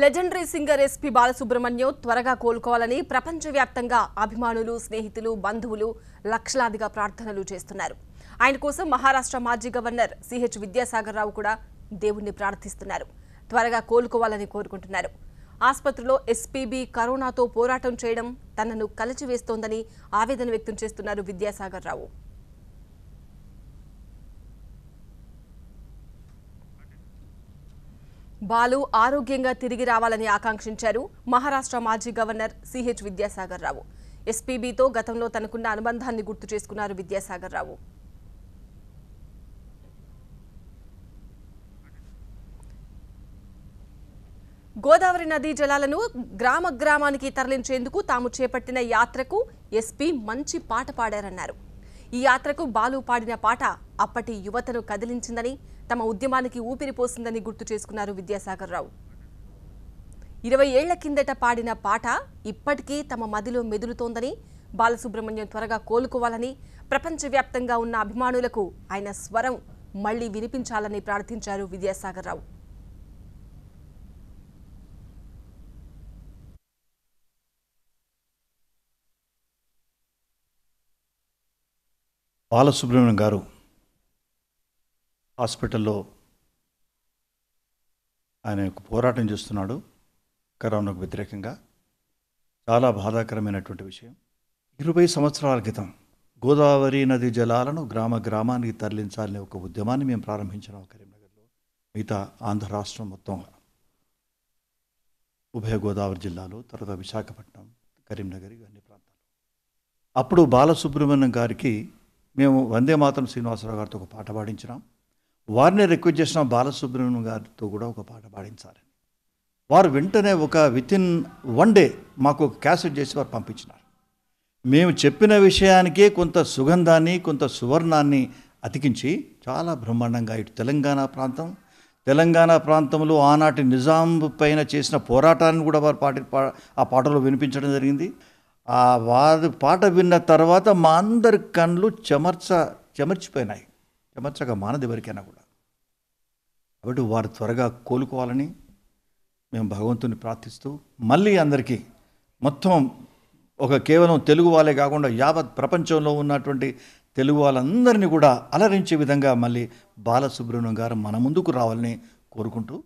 legendary singer SP Balasubrahmanyam త్వరగా కోలుకోవాలని ప్రపంచవ్యాప్తంగా అభిమానులు స్నేహితులు బంధువులు లక్షలాదిగా ప్రార్థనలు చేస్తున్నారు ఆయన కోసం మహారాష్ట్ర మాజీ గవర్నర్ సిహెచ్ విద్యాసాగర్ రావు కూడా దేవుణ్ణి ప్రార్థిస్తున్నారు త్వరగా కోలుకోవాలని కోరుకుంటున్నారు ఆసుపత్రిలో ఎస్పీబీ కరోనాతో పోరాటం చేయడం తనను కలిచివేస్తోందని ఆవేదన వ్యక్తం చేస్తున్నారు విద్యాసాగర్ రావు బాలు ఆరోగ్యంగా తిరిగి రావాలని ఆకాంక్షించారు మహారాష్ట్ర మాజీ గవర్నర్ సిహెచ్ విద్యాసాగర్ రావు ఎస్పీబీతో గతంలో తనకున్న అనుబంధాన్ని గుర్తు చేసుకున్నారు విద్యాసాగర్ రావు గోదావరి నదీ జలాలను గ్రామ గ్రామానికి తరలించేందుకు తాము చేపట్టిన యాత్రకు ఎస్పీ మంచి పాట పాడారన్నారు ఈ యాత్రకు బాలు పాడిన పాట అప్పటి యువతను కదిలించిందని తమ ఉద్యమానికి ఊపిరిపోసిందని గుర్తు చేసుకున్నారు విద్యాసాగర్ రావు ఇరవై ఏళ్ల కిందట పాడిన పాట ఇప్పటికీ తమ మదిలో మెదులుతోందని బాలసుబ్రహ్మణ్యం త్వరగా కోలుకోవాలని ప్రపంచవ్యాప్తంగా ఉన్న అభిమానులకు ఆయన స్వరం మళ్లీ వినిపించాలని ప్రార్థించారు విద్యాసాగర్ రావు బాలసుబ్రహ్మణ్యం గారు హాస్పిటల్లో ఆయన యొక్క పోరాటం చేస్తున్నాడు కరోనాకు వ్యతిరేకంగా చాలా బాధాకరమైనటువంటి విషయం ఇరవై సంవత్సరాల క్రితం గోదావరి నది జలాలను గ్రామ గ్రామానికి తరలించాలనే ఒక ఉద్యమాన్ని మేము ప్రారంభించినాం కరీంనగర్లో మిగతా ఆంధ్ర రాష్ట్రం మొత్తం ఉభయ గోదావరి జిల్లాలు తర్వాత విశాఖపట్నం కరీంనగర్ ఇవన్నీ ప్రాంతాలు అప్పుడు బాలసుబ్రహ్మణ్యం గారికి మేము వందే మాత్రం శ్రీనివాసరావు గారితో ఒక పాట పాడించినాం వారిని రిక్వెస్ట్ చేసిన బాలసుబ్రహ్మణ్యం గారితో కూడా ఒక పాట పాడించాలి వారు వెంటనే ఒక విత్ ఇన్ వన్ డే మాకు ఒక క్యాసెట్ చేసి వారు పంపించినారు మేము చెప్పిన విషయానికే కొంత సుగంధాన్ని కొంత సువర్ణాన్ని అతికించి చాలా బ్రహ్మాండంగా ఇటు తెలంగాణ ప్రాంతం తెలంగాణ ప్రాంతంలో ఆనాటి నిజాం పైన చేసిన పోరాటాన్ని కూడా వారు పాటి ఆ పాటలో వినిపించడం జరిగింది ఆ వారు పాట విన్న తర్వాత మా అందరి కళ్ళు చెమర్చ చెమర్చిపోయినాయి చెమర్చక మానది ఎవరికైనా కూడా కాబట్టి వారు త్వరగా కోలుకోవాలని మేము భగవంతుని ప్రార్థిస్తూ మళ్ళీ అందరికీ మొత్తం ఒక కేవలం తెలుగు వాళ్ళే కాకుండా యావత్ ప్రపంచంలో ఉన్నటువంటి తెలుగు వాళ్ళందరినీ కూడా అలరించే విధంగా మళ్ళీ బాలసుబ్రహ్మణ్యం గారు మన ముందుకు రావాలని కోరుకుంటూ